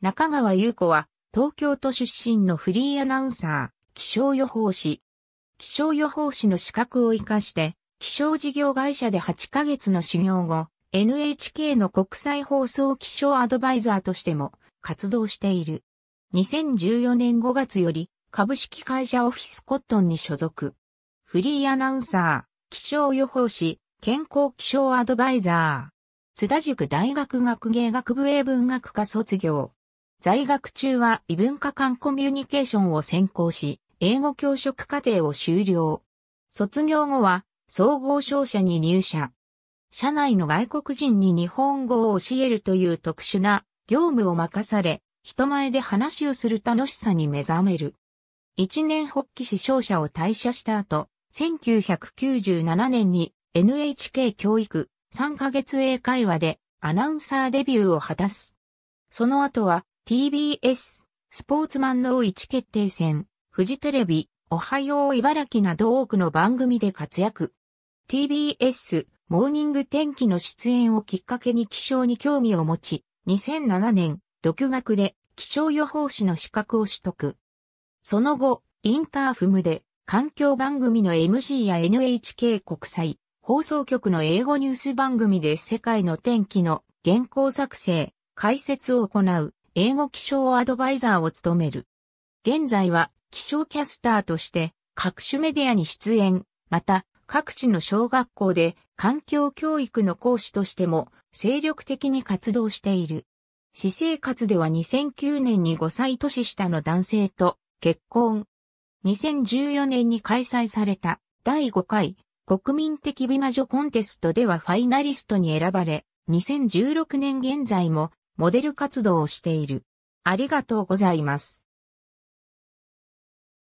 中川優子は、東京都出身のフリーアナウンサー、気象予報士。気象予報士の資格を活かして、気象事業会社で8ヶ月の修行後、NHK の国際放送気象アドバイザーとしても活動している。2014年5月より株式会社オフィスコットンに所属。フリーアナウンサー、気象予報士、健康気象アドバイザー。津田塾大学学芸学部英文学科卒業。在学中は異文化間コミュニケーションを専攻し、英語教職課程を修了。卒業後は、総合商社に入社。社内の外国人に日本語を教えるという特殊な業務を任され、人前で話をする楽しさに目覚める。一年発起し商社を退社した後、1997年に NHK 教育3ヶ月英会話でアナウンサーデビューを果たす。その後は TBS、スポーツマンの一決定戦、フジテレビ、おはよう茨城など多くの番組で活躍。TBS、モーニング天気の出演をきっかけに気象に興味を持ち、2007年、独学で気象予報士の資格を取得。その後、インターフムで環境番組の MC や NHK 国際放送局の英語ニュース番組で世界の天気の原稿作成、解説を行う英語気象アドバイザーを務める。現在は気象キャスターとして各種メディアに出演、また各地の小学校で環境教育の講師としても精力的に活動している。私生活では2009年に5歳年下の男性と結婚。2014年に開催された第5回国民的美魔女コンテストではファイナリストに選ばれ、2016年現在もモデル活動をしている。ありがとうございます。